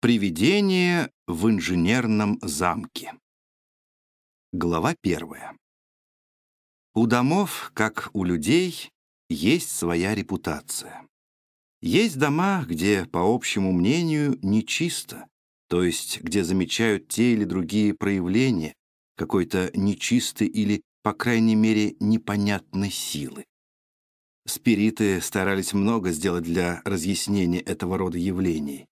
Привидение в инженерном замке. Глава первая. У домов, как у людей, есть своя репутация. Есть дома, где, по общему мнению, нечисто, то есть где замечают те или другие проявления какой-то нечистой или, по крайней мере, непонятной силы. Спириты старались много сделать для разъяснения этого рода явлений.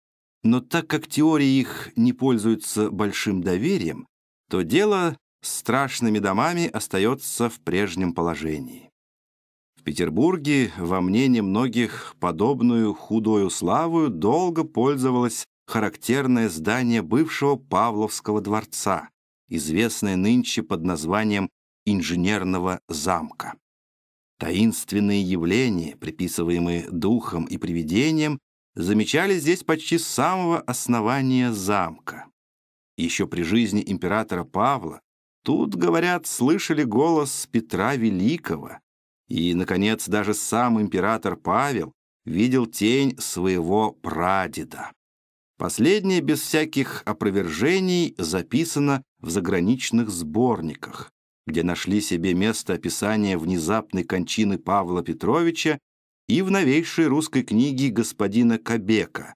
Но так как теории их не пользуются большим доверием, то дело с страшными домами остается в прежнем положении. В Петербурге, во мнении многих, подобную худою славою долго пользовалось характерное здание бывшего Павловского дворца, известное нынче под названием «Инженерного замка». Таинственные явления, приписываемые духом и привидениям, замечали здесь почти с самого основания замка. Еще при жизни императора Павла тут, говорят, слышали голос Петра Великого, и, наконец, даже сам император Павел видел тень своего прадеда. Последнее без всяких опровержений записано в заграничных сборниках, где нашли себе место описания внезапной кончины Павла Петровича и в новейшей русской книге господина Кобека.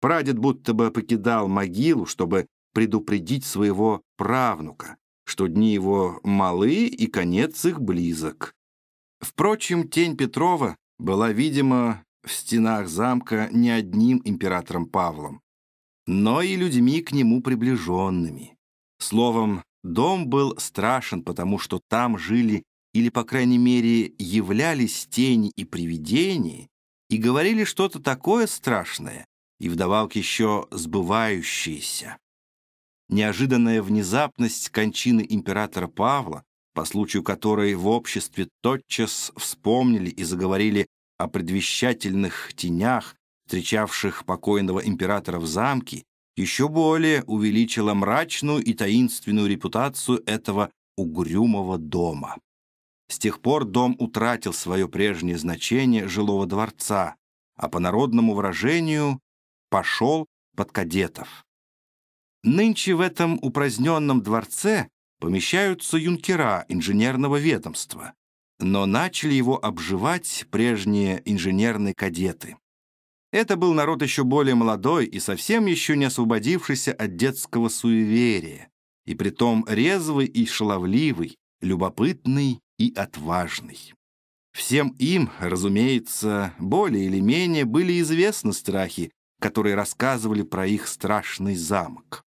Прадед будто бы покидал могилу, чтобы предупредить своего правнука, что дни его малы и конец их близок. Впрочем, тень Петрова была, видимо, в стенах замка не одним императором Павлом, но и людьми к нему приближенными. Словом, дом был страшен, потому что там жили или, по крайней мере, являлись тени и привидения, и говорили что-то такое страшное, и вдобавок еще сбывающееся. Неожиданная внезапность кончины императора Павла, по случаю которой в обществе тотчас вспомнили и заговорили о предвещательных тенях, встречавших покойного императора в замке, еще более увеличила мрачную и таинственную репутацию этого угрюмого дома. С тех пор дом утратил свое прежнее значение жилого дворца, а по народному выражению «пошел под кадетов». Нынче в этом упраздненном дворце помещаются юнкера инженерного ведомства, но начали его обживать прежние инженерные кадеты. Это был народ еще более молодой и совсем еще не освободившийся от детского суеверия, и притом резвый и шаловливый, любопытный и отважный. Всем им, разумеется, более или менее были известны страхи, которые рассказывали про их страшный замок.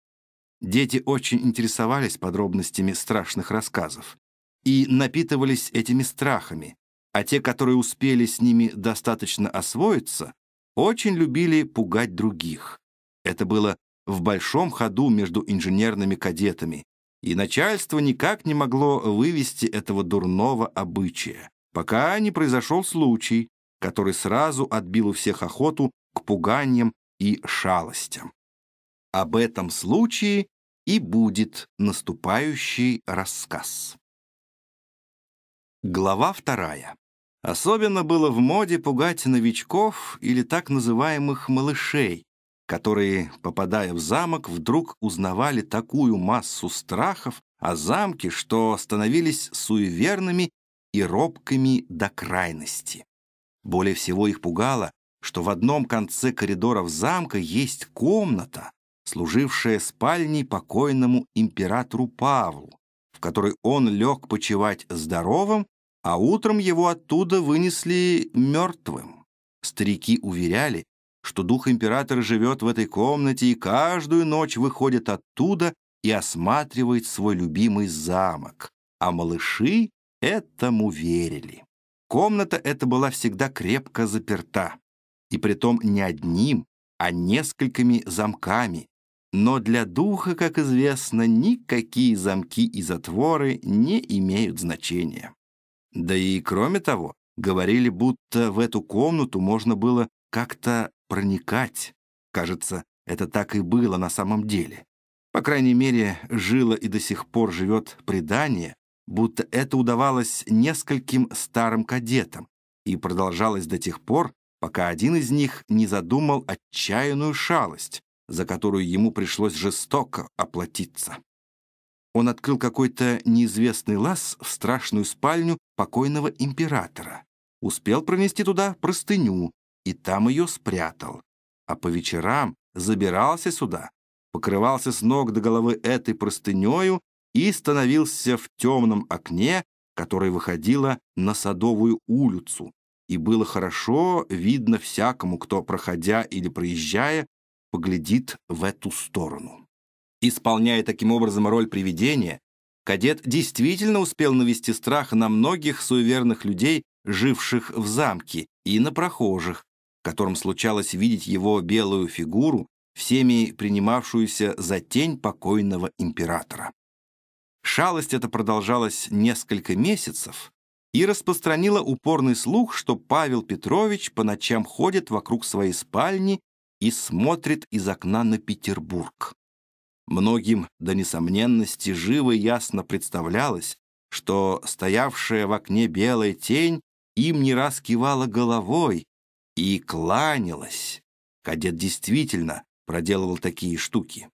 Дети очень интересовались подробностями страшных рассказов и напитывались этими страхами, а те, которые успели с ними достаточно освоиться, очень любили пугать других. Это было в большом ходу между инженерными кадетами, и начальство никак не могло вывести этого дурного обычая, пока не произошел случай, который сразу отбил у всех охоту к пуганиям и шалостям. Об этом случае и будет наступающий рассказ. Глава вторая. Особенно было в моде пугать новичков или так называемых «малышей», которые, попадая в замок, вдруг узнавали такую массу страхов о а замке, что становились суеверными и робкими до крайности. Более всего их пугало, что в одном конце коридоров замка есть комната, служившая спальней покойному императору Павлу, в которой он лег почевать здоровым, а утром его оттуда вынесли мертвым. Старики уверяли, что дух императора живет в этой комнате и каждую ночь выходит оттуда и осматривает свой любимый замок. А малыши этому верили. Комната эта была всегда крепко заперта, и притом не одним, а несколькими замками. Но для духа, как известно, никакие замки и затворы не имеют значения. Да и кроме того, говорили, будто в эту комнату можно было как-то проникать. Кажется, это так и было на самом деле. По крайней мере, жило и до сих пор живет предание, будто это удавалось нескольким старым кадетам и продолжалось до тех пор, пока один из них не задумал отчаянную шалость, за которую ему пришлось жестоко оплатиться. Он открыл какой-то неизвестный лаз в страшную спальню покойного императора. Успел пронести туда простыню, и там ее спрятал. А по вечерам забирался сюда, покрывался с ног до головы этой простынею и становился в темном окне, которое выходило на Садовую улицу, и было хорошо видно всякому, кто, проходя или проезжая, поглядит в эту сторону. Исполняя таким образом роль привидения, кадет действительно успел навести страх на многих суеверных людей, живших в замке, и на прохожих, которым случалось видеть его белую фигуру, всеми принимавшуюся за тень покойного императора. Шалость эта продолжалась несколько месяцев и распространила упорный слух, что Павел Петрович по ночам ходит вокруг своей спальни и смотрит из окна на Петербург. Многим до несомненности живо и ясно представлялось, что стоявшая в окне белая тень им не раз кивала головой, и кланялась. Кадет действительно проделывал такие штуки.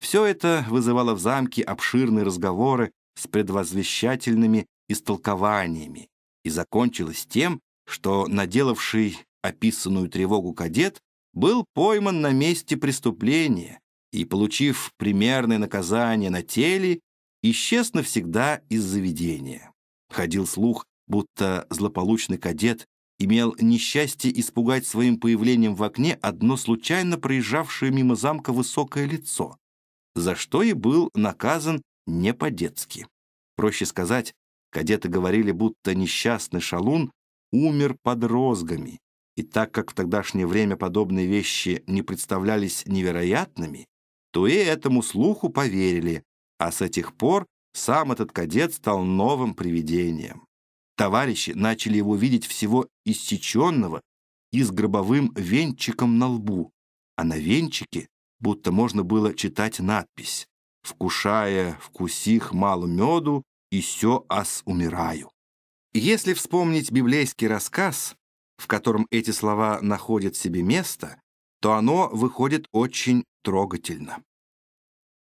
Все это вызывало в замке обширные разговоры с предвозвещательными истолкованиями и закончилось тем, что наделавший описанную тревогу кадет был пойман на месте преступления и, получив примерное наказание на теле, исчез навсегда из заведения. Ходил слух, будто злополучный кадет имел несчастье испугать своим появлением в окне одно случайно проезжавшее мимо замка высокое лицо, за что и был наказан не по-детски. Проще сказать, кадеты говорили, будто несчастный шалун умер под розгами, и так как в тогдашнее время подобные вещи не представлялись невероятными, то и этому слуху поверили, а с этих пор сам этот кадет стал новым привидением. Товарищи начали его видеть всего иссеченного и с гробовым венчиком на лбу, а на венчике будто можно было читать надпись «Вкушая, вкусих мало меду, и все ас умираю». Если вспомнить библейский рассказ, в котором эти слова находят себе место, то оно выходит очень трогательно.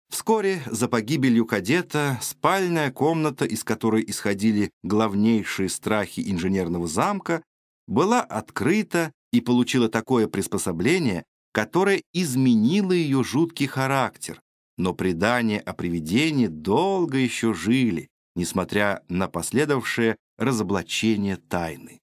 Вскоре за погибелью кадета спальная комната, из которой исходили главнейшие страхи инженерного замка, была открыта и получила такое приспособление, которое изменило ее жуткий характер. Но предания о привидении долго еще жили, несмотря на последовавшее разоблачение тайны.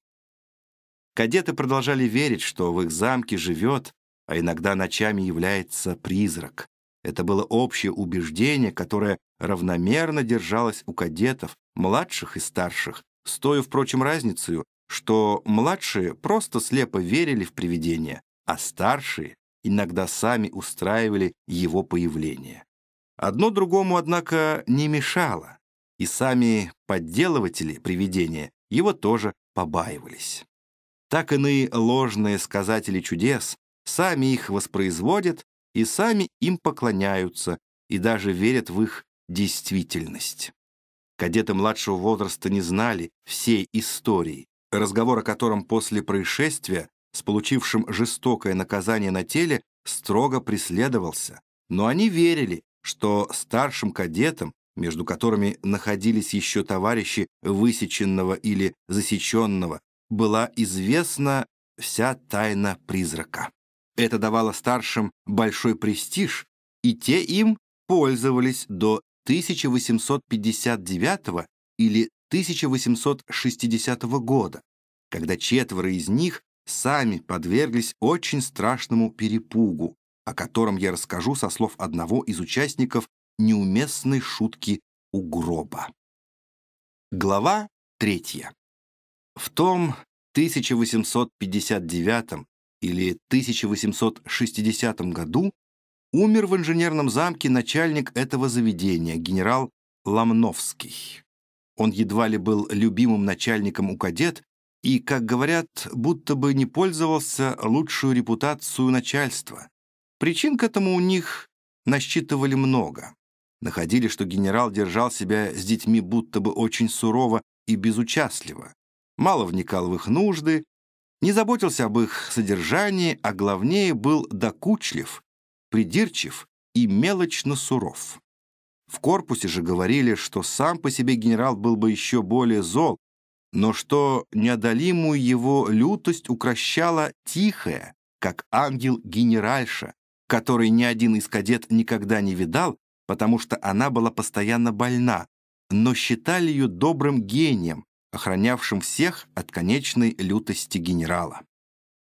Кадеты продолжали верить, что в их замке живет, а иногда ночами является призрак. Это было общее убеждение, которое равномерно держалось у кадетов, младших и старших, с той, впрочем, разницей, что младшие просто слепо верили в привидение, а старшие иногда сами устраивали его появление. Одно другому, однако, не мешало, и сами подделыватели привидения его тоже побаивались. Так иные ложные сказатели чудес сами их воспроизводят и сами им поклоняются и даже верят в их действительность. Кадеты младшего возраста не знали всей истории, разговор о котором после происшествия с получившим жестокое наказание на теле строго преследовался, но они верили, что старшим кадетам, между которыми находились еще товарищи высеченного или засеченного, была известна вся тайна призрака. Это давало старшим большой престиж, и те им пользовались до 1859 или 1860 года, когда четверо из них сами подверглись очень страшному перепугу, о котором я расскажу со слов одного из участников неуместной шутки у гроба. Глава третья. В том 1859 или 1860 году умер в инженерном замке начальник этого заведения, генерал Ломновский. Он едва ли был любимым начальником у кадет и, как говорят, будто бы не пользовался лучшую репутацию начальства. Причин к этому у них насчитывали много. Находили, что генерал держал себя с детьми будто бы очень сурово и безучастливо, мало вникал в их нужды, не заботился об их содержании, а главнее был докучлив, придирчив и мелочно суров. В корпусе же говорили, что сам по себе генерал был бы еще более зол, но что неодолимую его лютость укращала тихая, как ангел-генеральша, который ни один из кадет никогда не видал, потому что она была постоянно больна, но считали ее добрым гением, охранявшим всех от конечной лютости генерала.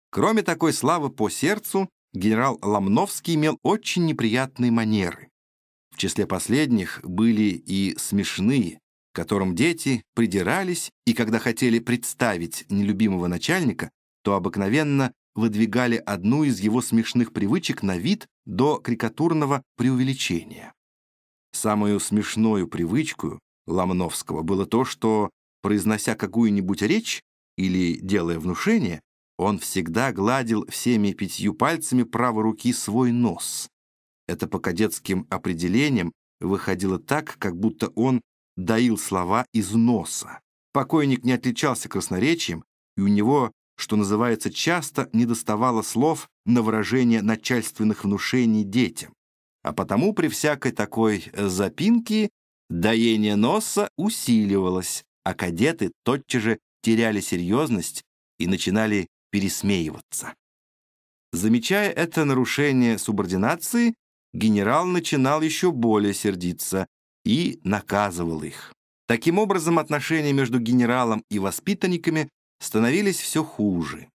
Кроме такой славы по сердцу, генерал Ломновский имел очень неприятные манеры. В числе последних были и смешные, которым дети придирались, и когда хотели представить нелюбимого начальника, то обыкновенно выдвигали одну из его смешных привычек на вид до карикатурного преувеличения. Самую смешную привычку Ломновского было то, что Произнося какую-нибудь речь или делая внушение, он всегда гладил всеми пятью пальцами правой руки свой нос. Это по кадетским определениям выходило так, как будто он доил слова из носа. Покойник не отличался красноречием, и у него, что называется, часто недоставало слов на выражение начальственных внушений детям. А потому при всякой такой запинке доение носа усиливалось, а кадеты тотчас же теряли серьезность и начинали пересмеиваться. Замечая это нарушение субординации, генерал начинал еще более сердиться и наказывал их. Таким образом, отношения между генералом и воспитанниками становились все хуже.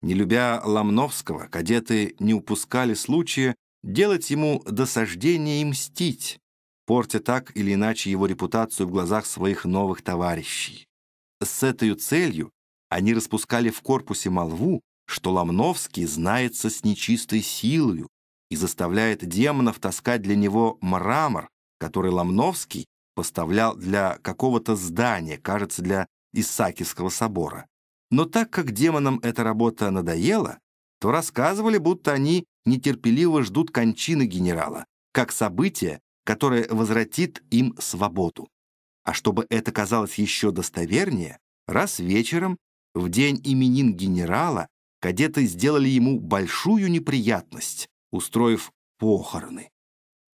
Не любя Ломновского, кадеты не упускали случая делать ему досаждение и мстить, портя так или иначе его репутацию в глазах своих новых товарищей. С этой целью они распускали в корпусе молву, что Ломновский знается с нечистой силою и заставляет демонов таскать для него мрамор, который Ломновский поставлял для какого-то здания, кажется, для Исаакиевского собора. Но так как демонам эта работа надоела, то рассказывали, будто они нетерпеливо ждут кончины генерала, как событие, которое возвратит им свободу. А чтобы это казалось еще достовернее, раз вечером, в день именин генерала, кадеты сделали ему большую неприятность, устроив похороны.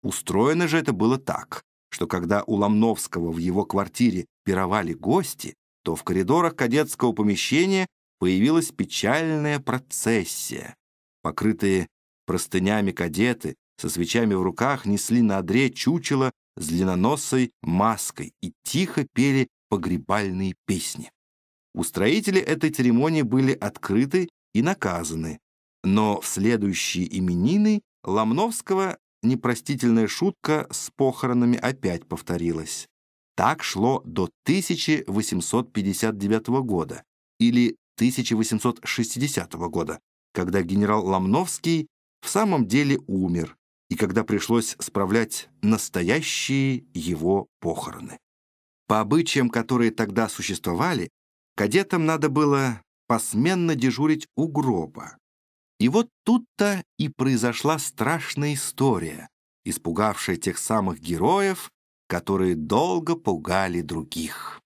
Устроено же это было так, что когда у Ломновского в его квартире пировали гости, то в коридорах кадетского помещения появилась печальная процессия. Покрытые простынями кадеты со свечами в руках несли на одре чучело с длинноносой маской и тихо пели погребальные песни. Устроители этой церемонии были открыты и наказаны, но в следующие именины Ломновского непростительная шутка с похоронами опять повторилась. Так шло до 1859 года или 1860 года, когда генерал Ломновский в самом деле умер, и когда пришлось справлять настоящие его похороны. По обычаям, которые тогда существовали, кадетам надо было посменно дежурить у гроба. И вот тут-то и произошла страшная история, испугавшая тех самых героев, которые долго пугали других.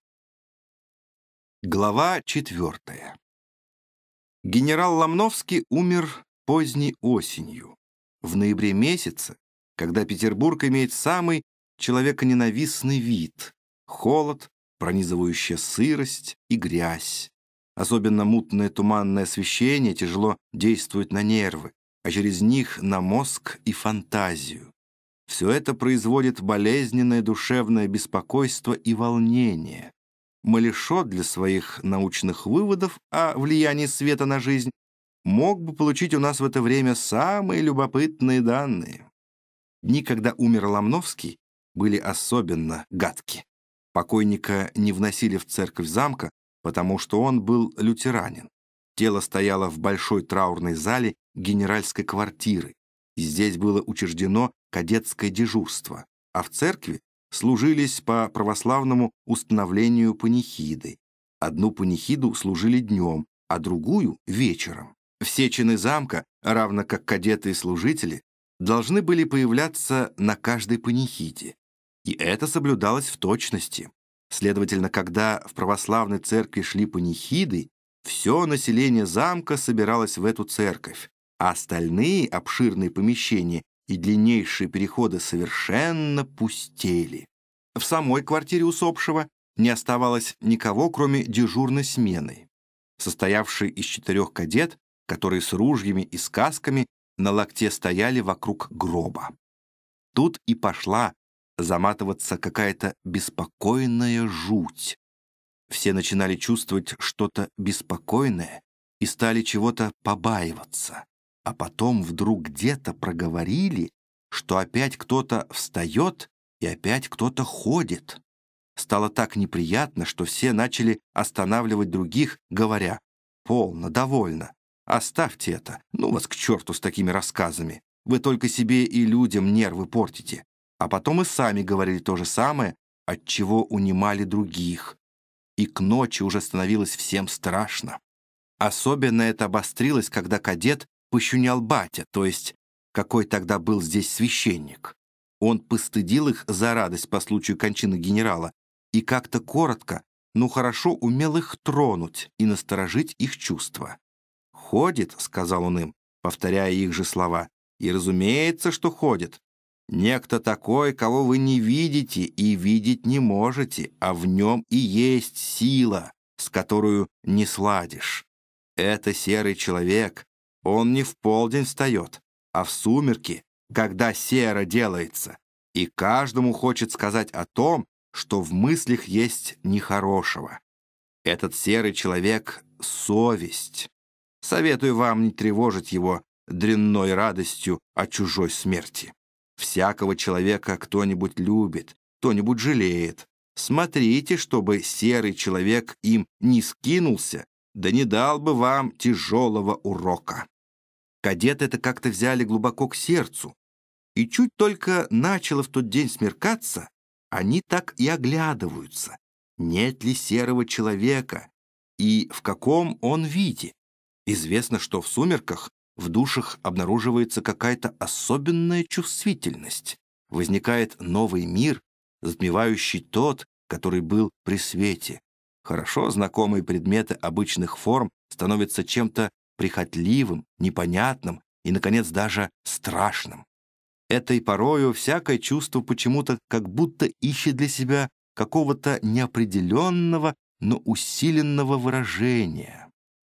Глава четвертая. Генерал Ломновский умер поздней осенью в ноябре месяце, когда Петербург имеет самый человеконенавистный вид — холод, пронизывающая сырость и грязь. Особенно мутное туманное освещение тяжело действует на нервы, а через них на мозг и фантазию. Все это производит болезненное душевное беспокойство и волнение. Малишо для своих научных выводов о влиянии света на жизнь мог бы получить у нас в это время самые любопытные данные. Дни, когда умер Ломновский, были особенно гадки. Покойника не вносили в церковь замка, потому что он был лютеранин. Тело стояло в большой траурной зале генеральской квартиры. И здесь было учреждено кадетское дежурство, а в церкви служились по православному установлению панихиды. Одну панихиду служили днем, а другую — вечером. Все чины замка, равно как кадеты и служители, должны были появляться на каждой панихиде. И это соблюдалось в точности. Следовательно, когда в православной церкви шли панихиды, все население замка собиралось в эту церковь, а остальные обширные помещения и длиннейшие переходы совершенно пустели. В самой квартире усопшего не оставалось никого, кроме дежурной смены, состоявшей из четырех кадет которые с ружьями и сказками на локте стояли вокруг гроба. Тут и пошла заматываться какая-то беспокойная жуть. Все начинали чувствовать что-то беспокойное и стали чего-то побаиваться. А потом вдруг где-то проговорили, что опять кто-то встает и опять кто-то ходит. Стало так неприятно, что все начали останавливать других, говоря «Полно, довольно, Оставьте это. Ну вас к черту с такими рассказами. Вы только себе и людям нервы портите. А потом и сами говорили то же самое, от чего унимали других. И к ночи уже становилось всем страшно. Особенно это обострилось, когда кадет пощунял батя, то есть какой тогда был здесь священник. Он постыдил их за радость по случаю кончины генерала и как-то коротко, но хорошо умел их тронуть и насторожить их чувства. «Ходит», — сказал он им, повторяя их же слова. «И разумеется, что ходит. Некто такой, кого вы не видите и видеть не можете, а в нем и есть сила, с которую не сладишь. Это серый человек. Он не в полдень встает, а в сумерки, когда серо делается. И каждому хочет сказать о том, что в мыслях есть нехорошего. Этот серый человек — совесть. Советую вам не тревожить его дрянной радостью о чужой смерти. Всякого человека кто-нибудь любит, кто-нибудь жалеет. Смотрите, чтобы серый человек им не скинулся, да не дал бы вам тяжелого урока. Кадеты это как-то взяли глубоко к сердцу. И чуть только начало в тот день смеркаться, они так и оглядываются. Нет ли серого человека и в каком он виде? Известно, что в сумерках в душах обнаруживается какая-то особенная чувствительность. Возникает новый мир, затмевающий тот, который был при свете. Хорошо знакомые предметы обычных форм становятся чем-то прихотливым, непонятным и, наконец, даже страшным. Этой порою всякое чувство почему-то как будто ищет для себя какого-то неопределенного, но усиленного выражения.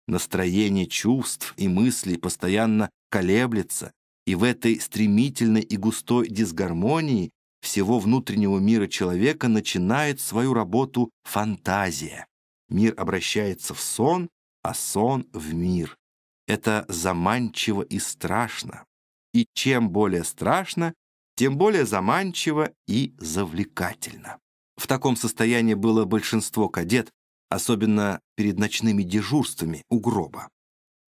Настроение чувств и мыслей постоянно колеблется, и в этой стремительной и густой дисгармонии всего внутреннего мира человека начинает свою работу фантазия. Мир обращается в сон, а сон в мир. Это заманчиво и страшно. И чем более страшно, тем более заманчиво и завлекательно. В таком состоянии было большинство кадет, особенно перед ночными дежурствами у гроба.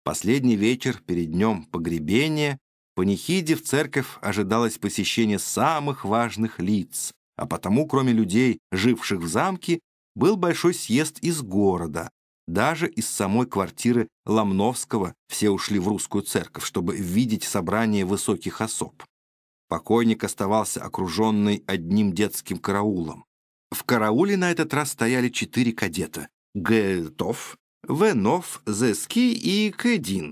Последний вечер перед днем погребения по Панихиде в церковь ожидалось посещение самых важных лиц, а потому, кроме людей, живших в замке, был большой съезд из города. Даже из самой квартиры Ломновского все ушли в русскую церковь, чтобы видеть собрание высоких особ. Покойник оставался окруженный одним детским караулом. В карауле на этот раз стояли четыре кадета. Гэтов, Венов, Зески и Кэдин.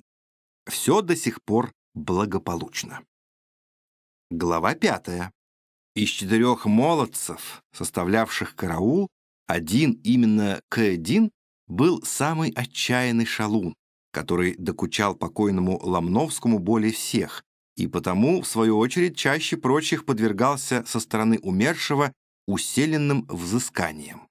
Все до сих пор благополучно. Глава пятая. Из четырех молодцев, составлявших караул, один, именно Кэдин, был самый отчаянный шалун, который докучал покойному Ломновскому более всех, и потому, в свою очередь, чаще прочих подвергался со стороны умершего усиленным взысканием.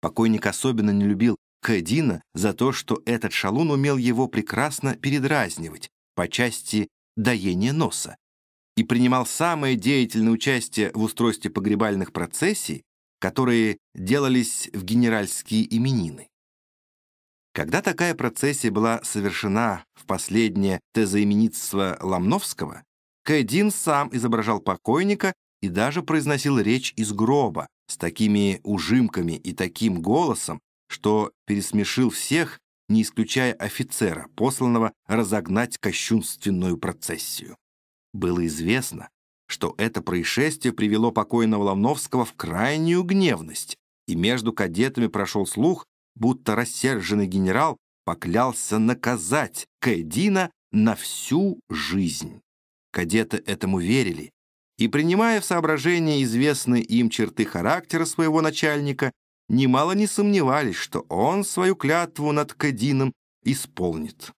Покойник особенно не любил Кэдина за то, что этот шалун умел его прекрасно передразнивать по части доения носа и принимал самое деятельное участие в устройстве погребальных процессий, которые делались в генеральские именины. Когда такая процессия была совершена в последнее тезоименитство Ломновского, Кэдин сам изображал покойника и даже произносил речь из гроба с такими ужимками и таким голосом, что пересмешил всех, не исключая офицера, посланного разогнать кощунственную процессию. Было известно, что это происшествие привело покойного Ломновского в крайнюю гневность, и между кадетами прошел слух, будто рассерженный генерал поклялся наказать Кэдина на всю жизнь. Кадеты этому верили, и, принимая в соображение известные им черты характера своего начальника, немало не сомневались, что он свою клятву над Кэдином исполнит.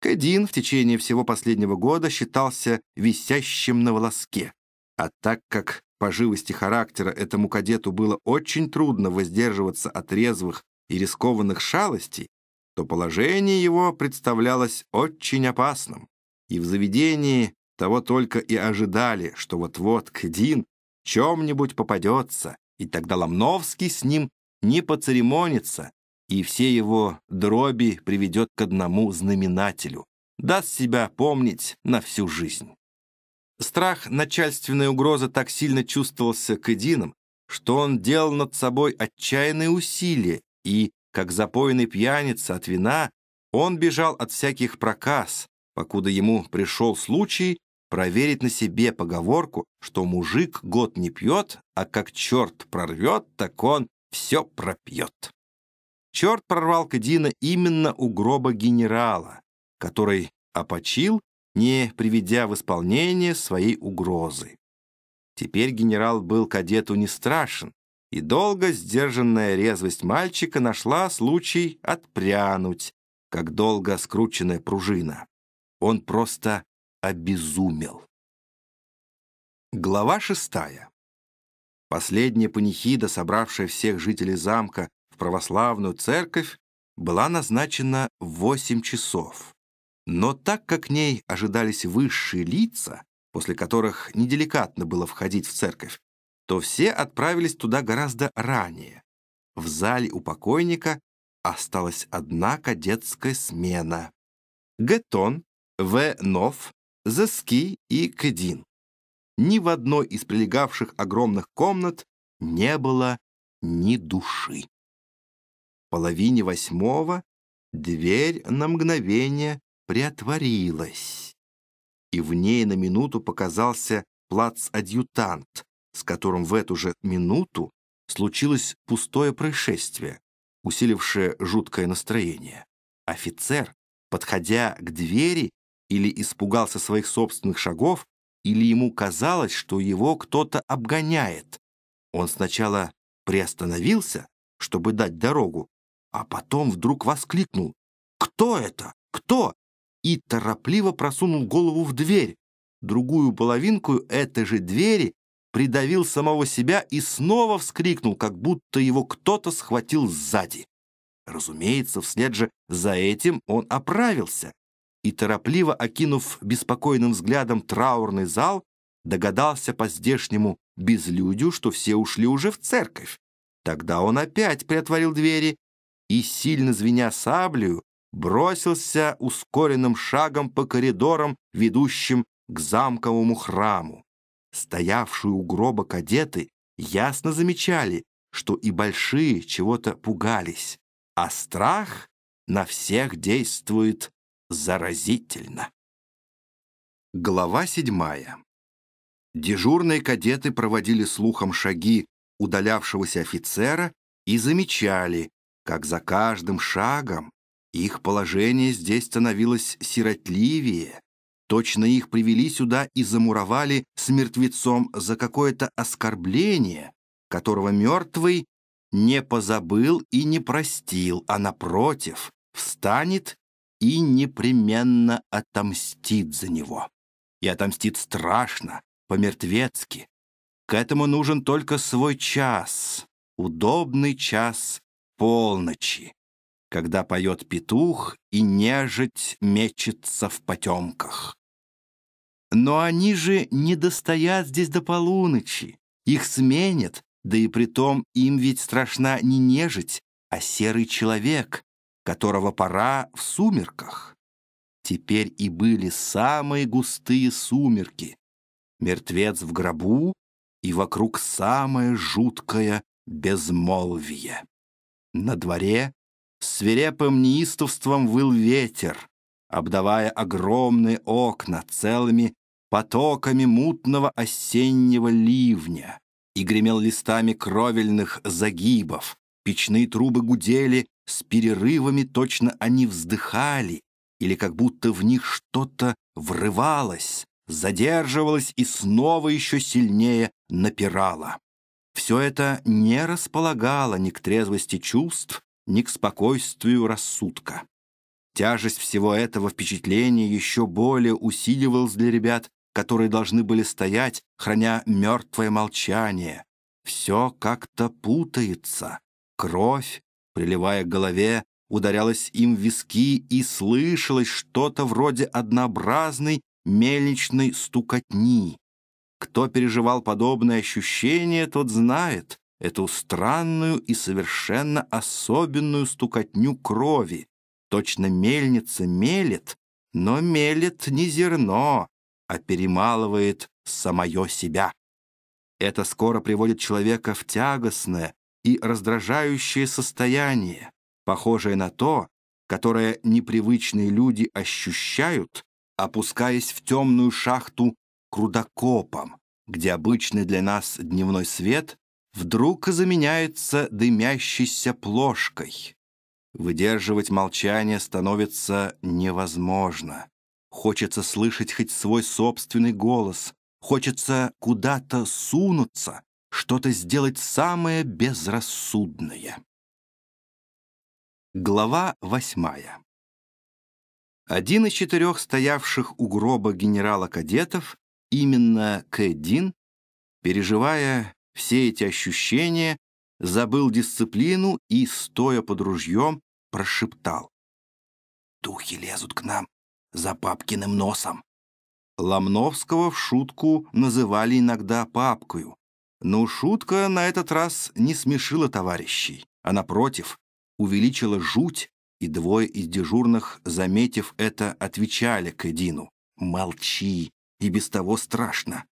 Кэдин в течение всего последнего года считался висящим на волоске, а так как по живости характера этому кадету было очень трудно воздерживаться от резвых и рискованных шалостей, то положение его представлялось очень опасным, и в заведении того только и ожидали, что вот-вот Кдин чем-нибудь попадется, и тогда Ломновский с ним не поцеремонится, и все его дроби приведет к одному знаменателю, даст себя помнить на всю жизнь. Страх начальственной угрозы так сильно чувствовался к Эдинам, что он делал над собой отчаянные усилия, и, как запойный пьяница от вина, он бежал от всяких проказ, покуда ему пришел случай проверить на себе поговорку, что мужик год не пьет, а как черт прорвет, так он все пропьет. Черт прорвал Кадина именно у гроба генерала, который опочил, не приведя в исполнение своей угрозы. Теперь генерал был кадету не страшен, и долго сдержанная резвость мальчика нашла случай отпрянуть, как долго скрученная пружина. Он просто обезумел. Глава шестая. Последняя панихида, собравшая всех жителей замка в православную церковь, была назначена в 8 часов. Но так как к ней ожидались высшие лица, после которых неделикатно было входить в церковь, то все отправились туда гораздо ранее. В зале у покойника осталась одна кадетская смена. Гетон, В. Нов, Заски и Кэдин. Ни в одной из прилегавших огромных комнат не было ни души. В половине восьмого дверь на мгновение приотворилась, и в ней на минуту показался плац-адъютант, с которым в эту же минуту случилось пустое происшествие, усилившее жуткое настроение. Офицер, подходя к двери, или испугался своих собственных шагов, или ему казалось, что его кто-то обгоняет. Он сначала приостановился, чтобы дать дорогу, а потом вдруг воскликнул «Кто это? Кто?» и торопливо просунул голову в дверь. Другую половинку этой же двери придавил самого себя и снова вскрикнул, как будто его кто-то схватил сзади. Разумеется, вслед же за этим он оправился и, торопливо окинув беспокойным взглядом траурный зал, догадался по здешнему безлюдю, что все ушли уже в церковь. Тогда он опять приотворил двери и, сильно звеня саблею, бросился ускоренным шагом по коридорам, ведущим к замковому храму. Стоявшие у гроба кадеты ясно замечали, что и большие чего-то пугались, а страх на всех действует заразительно. Глава седьмая. Дежурные кадеты проводили слухом шаги удалявшегося офицера и замечали, как за каждым шагом их положение здесь становилось сиротливее. Точно их привели сюда и замуровали с мертвецом за какое-то оскорбление, которого мертвый не позабыл и не простил, а, напротив, встанет и непременно отомстит за него. И отомстит страшно, по-мертвецки. К этому нужен только свой час, удобный час полночи, когда поет петух и нежить мечется в потемках. Но они же не достоят здесь до полуночи, их сменят, да и притом им ведь страшна не нежить, а серый человек, которого пора в сумерках. Теперь и были самые густые сумерки, мертвец в гробу и вокруг самое жуткое безмолвие. На дворе свирепым неистовством выл ветер, обдавая огромные окна целыми потоками мутного осеннего ливня и гремел листами кровельных загибов, Печные трубы гудели с перерывами, точно они вздыхали, или как будто в них что-то врывалось, задерживалось и снова еще сильнее напирало. Все это не располагало ни к трезвости чувств, ни к спокойствию рассудка. Тяжесть всего этого впечатления еще более усиливалась для ребят, которые должны были стоять, храня мертвое молчание. Все как-то путается. Кровь, приливая к голове, ударялась им в виски и слышалось что-то вроде однообразной мельничной стукотни. Кто переживал подобное ощущение, тот знает эту странную и совершенно особенную стукотню крови. Точно мельница мелет, но мелет не зерно, а перемалывает самое себя. Это скоро приводит человека в тягостное, и раздражающее состояние, похожее на то, которое непривычные люди ощущают, опускаясь в темную шахту к рудокопам, где обычный для нас дневной свет вдруг заменяется дымящейся плошкой. Выдерживать молчание становится невозможно. Хочется слышать хоть свой собственный голос, хочется куда-то сунуться, что-то сделать самое безрассудное. Глава восьмая. Один из четырех стоявших у гроба генерала кадетов, именно Кэдин, переживая все эти ощущения, забыл дисциплину и, стоя под ружьем, прошептал. «Духи лезут к нам за папкиным носом». Ломновского в шутку называли иногда папкою, но шутка на этот раз не смешила товарищей, а, напротив, увеличила жуть, и двое из дежурных, заметив это, отвечали Кэдину. «Молчи, и без того страшно».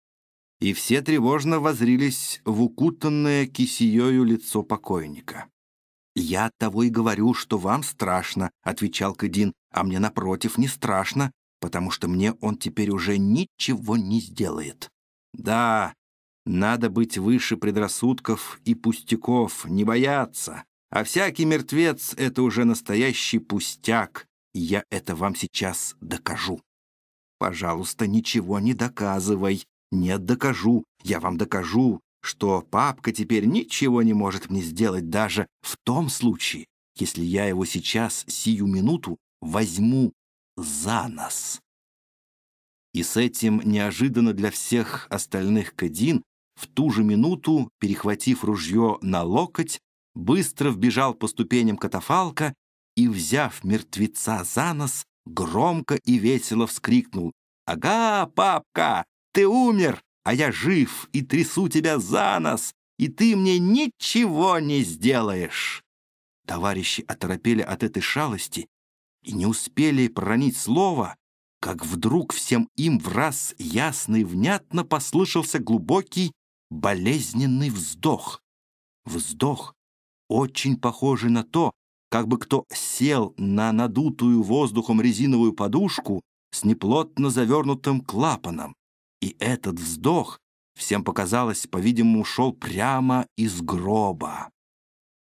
И все тревожно возрились в укутанное кисеёю лицо покойника. «Я того и говорю, что вам страшно», — отвечал Кэдин, «а мне, напротив, не страшно, потому что мне он теперь уже ничего не сделает». «Да, надо быть выше предрассудков и пустяков, не бояться. А всякий мертвец — это уже настоящий пустяк, и я это вам сейчас докажу. Пожалуйста, ничего не доказывай. Нет, докажу. Я вам докажу, что папка теперь ничего не может мне сделать даже в том случае, если я его сейчас, сию минуту, возьму за нас. И с этим неожиданно для всех остальных кадин. В ту же минуту, перехватив ружье на локоть, быстро вбежал по ступеням катафалка и, взяв мертвеца за нос, громко и весело вскрикнул. «Ага, папка, ты умер, а я жив и трясу тебя за нос, и ты мне ничего не сделаешь!» Товарищи оторопели от этой шалости и не успели проронить слово, как вдруг всем им в раз ясно и внятно послышался глубокий болезненный вздох. Вздох, очень похожий на то, как бы кто сел на надутую воздухом резиновую подушку с неплотно завернутым клапаном. И этот вздох, всем показалось, по-видимому, шел прямо из гроба.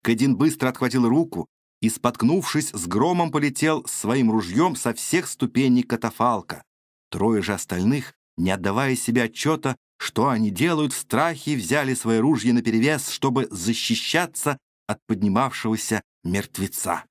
Кадин быстро отхватил руку и, споткнувшись, с громом полетел своим ружьем со всех ступеней катафалка. Трое же остальных, не отдавая себе отчета, что они делают? Страхи взяли свои ружья наперевес, чтобы защищаться от поднимавшегося мертвеца.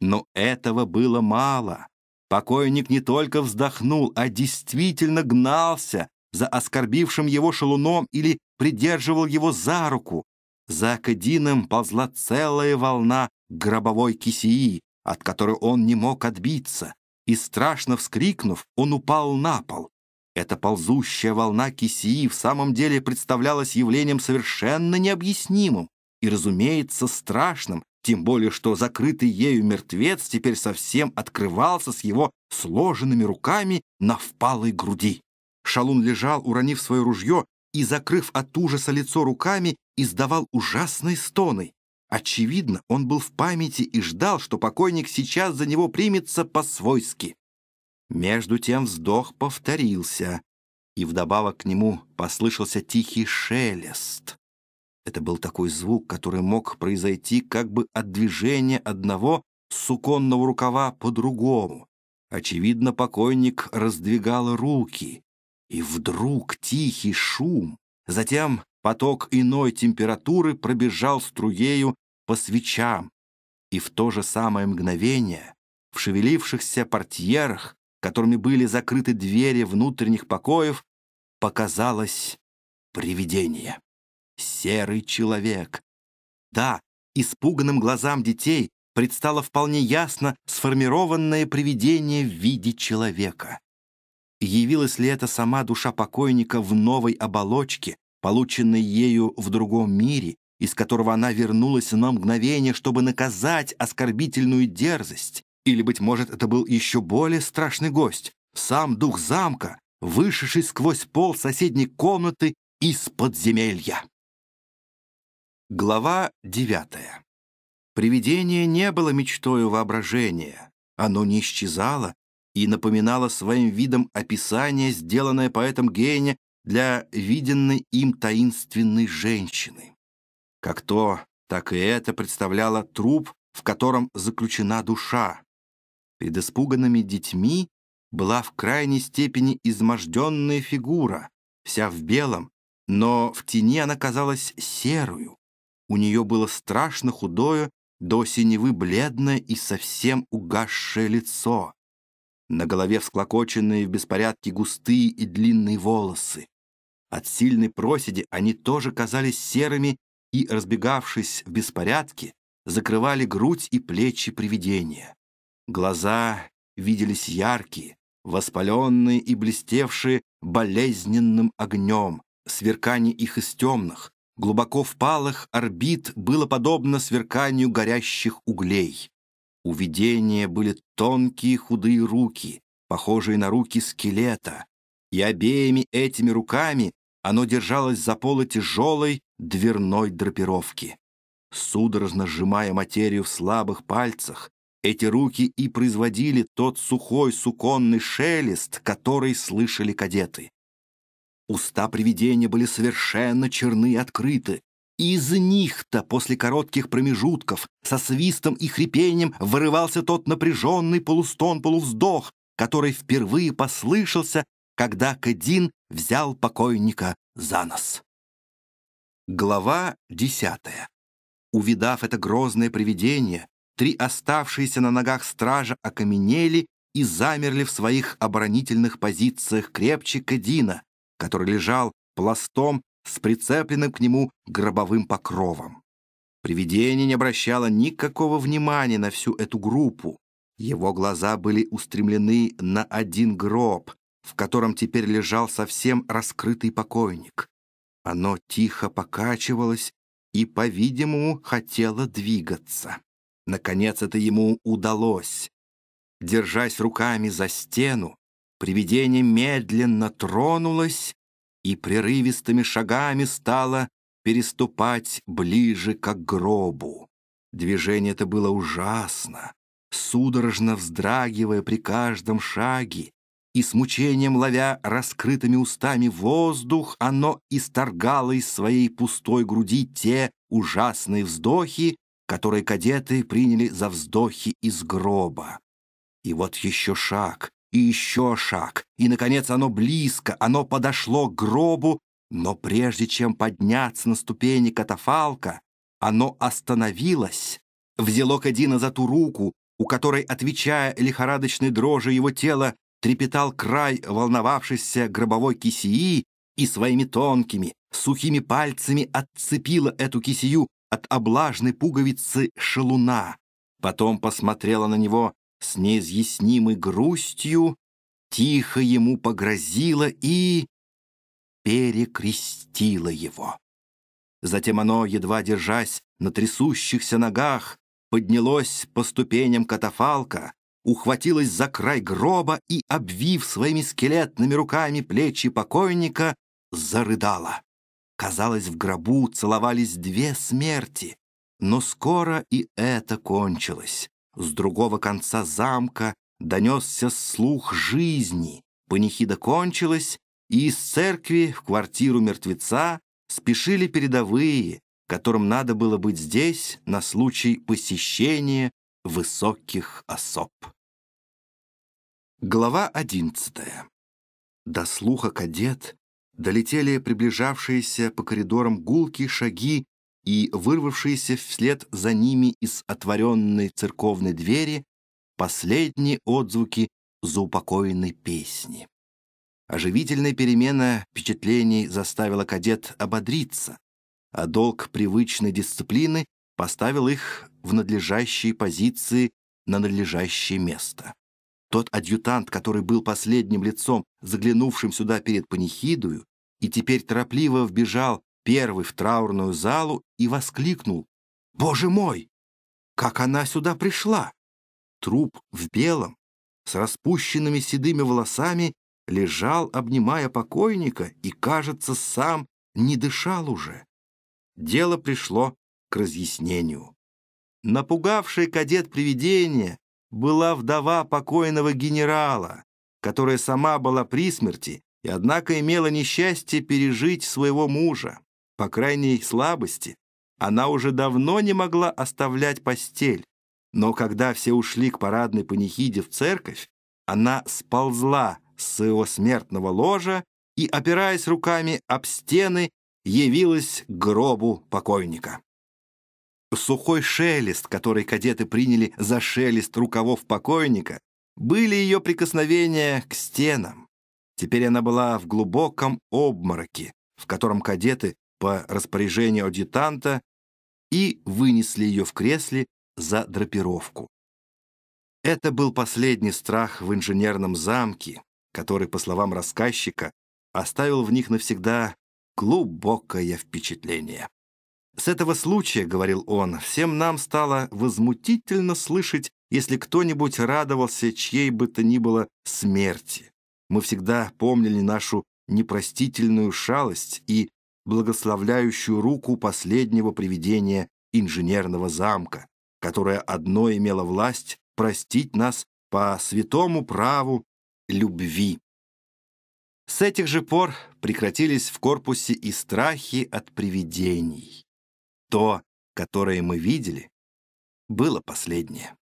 Но этого было мало. Покойник не только вздохнул, а действительно гнался за оскорбившим его шалуном или придерживал его за руку. За Акадином ползла целая волна гробовой кисии, от которой он не мог отбиться, и, страшно вскрикнув, он упал на пол. Эта ползущая волна Кисии в самом деле представлялась явлением совершенно необъяснимым и, разумеется, страшным, тем более что закрытый ею мертвец теперь совсем открывался с его сложенными руками на впалой груди. Шалун лежал, уронив свое ружье, и, закрыв от ужаса лицо руками, издавал ужасные стоны. Очевидно, он был в памяти и ждал, что покойник сейчас за него примется по-свойски. Между тем вздох повторился, и вдобавок к нему послышался тихий шелест. Это был такой звук, который мог произойти как бы от движения одного суконного рукава по-другому. Очевидно, покойник раздвигал руки. И вдруг тихий шум, затем поток иной температуры пробежал струею по свечам. И в то же самое мгновение в шевелившихся портьерах которыми были закрыты двери внутренних покоев, показалось привидение. Серый человек. Да, испуганным глазам детей предстало вполне ясно сформированное привидение в виде человека. Явилась ли это сама душа покойника в новой оболочке, полученной ею в другом мире, из которого она вернулась на мгновение, чтобы наказать оскорбительную дерзость, или, быть может, это был еще более страшный гость, сам дух замка, вышедший сквозь пол соседней комнаты из подземелья. Глава девятая. Привидение не было мечтою воображения. Оно не исчезало и напоминало своим видом описание, сделанное поэтом Гейне для виденной им таинственной женщины. Как то, так и это представляло труп, в котором заключена душа, Перед испуганными детьми была в крайней степени изможденная фигура, вся в белом, но в тени она казалась серую. У нее было страшно худое, до синевы бледное и совсем угасшее лицо. На голове всклокоченные в беспорядке густые и длинные волосы. От сильной проседи они тоже казались серыми и, разбегавшись в беспорядке, закрывали грудь и плечи привидения. Глаза виделись яркие, воспаленные и блестевшие болезненным огнем, сверкание их из темных, глубоко впалых орбит было подобно сверканию горящих углей. У видения были тонкие худые руки, похожие на руки скелета, и обеими этими руками оно держалось за полы тяжелой дверной драпировки. Судорожно сжимая материю в слабых пальцах, эти руки и производили тот сухой суконный шелест, который слышали кадеты. Уста привидения были совершенно черны и открыты. И из них-то после коротких промежутков со свистом и хрипением вырывался тот напряженный полустон-полувздох, который впервые послышался, когда Кэдин взял покойника за нос. Глава десятая. Увидав это грозное привидение, Три оставшиеся на ногах стража окаменели и замерли в своих оборонительных позициях крепче Кадина, который лежал пластом с прицепленным к нему гробовым покровом. Привидение не обращало никакого внимания на всю эту группу. Его глаза были устремлены на один гроб, в котором теперь лежал совсем раскрытый покойник. Оно тихо покачивалось и, по-видимому, хотело двигаться. Наконец это ему удалось. Держась руками за стену, привидение медленно тронулось и прерывистыми шагами стало переступать ближе к гробу. Движение это было ужасно. Судорожно вздрагивая при каждом шаге и с мучением ловя раскрытыми устами воздух, оно исторгало из своей пустой груди те ужасные вздохи, который кадеты приняли за вздохи из гроба. И вот еще шаг, и еще шаг, и, наконец, оно близко, оно подошло к гробу, но прежде чем подняться на ступени катафалка, оно остановилось, взяло Кадина за ту руку, у которой, отвечая лихорадочной дрожи его тела, трепетал край волновавшейся гробовой кисии и своими тонкими, сухими пальцами отцепила эту кисию от облажной пуговицы шалуна, потом посмотрела на него с неизъяснимой грустью, тихо ему погрозила и перекрестила его. Затем оно, едва держась на трясущихся ногах, поднялось по ступеням катафалка, ухватилась за край гроба и, обвив своими скелетными руками плечи покойника, зарыдала. Казалось, в гробу целовались две смерти. Но скоро и это кончилось. С другого конца замка донесся слух жизни. Панихида кончилась, и из церкви в квартиру мертвеца спешили передовые, которым надо было быть здесь на случай посещения высоких особ. Глава одиннадцатая. До слуха кадет долетели приближавшиеся по коридорам гулки, шаги и вырвавшиеся вслед за ними из отворенной церковной двери последние отзвуки заупокоенной песни. Оживительная перемена впечатлений заставила кадет ободриться, а долг привычной дисциплины поставил их в надлежащие позиции на надлежащее место. Тот адъютант, который был последним лицом, заглянувшим сюда перед панихидою, и теперь торопливо вбежал первый в траурную залу и воскликнул. «Боже мой! Как она сюда пришла!» Труп в белом, с распущенными седыми волосами, лежал, обнимая покойника, и, кажется, сам не дышал уже. Дело пришло к разъяснению. Напугавший кадет привидения была вдова покойного генерала, которая сама была при смерти и, однако, имела несчастье пережить своего мужа, по крайней слабости. Она уже давно не могла оставлять постель, но когда все ушли к парадной панихиде в церковь, она сползла с своего смертного ложа и, опираясь руками об стены, явилась к гробу покойника. Сухой шелест, который кадеты приняли за шелест рукавов покойника, были ее прикосновения к стенам. Теперь она была в глубоком обмороке, в котором кадеты по распоряжению адъютанта и вынесли ее в кресле за драпировку. Это был последний страх в инженерном замке, который, по словам рассказчика, оставил в них навсегда глубокое впечатление. С этого случая, — говорил он, — всем нам стало возмутительно слышать, если кто-нибудь радовался чьей бы то ни было смерти. Мы всегда помнили нашу непростительную шалость и благословляющую руку последнего привидения инженерного замка, которое одно имело власть простить нас по святому праву любви. С этих же пор прекратились в корпусе и страхи от привидений. То, которое мы видели, было последнее.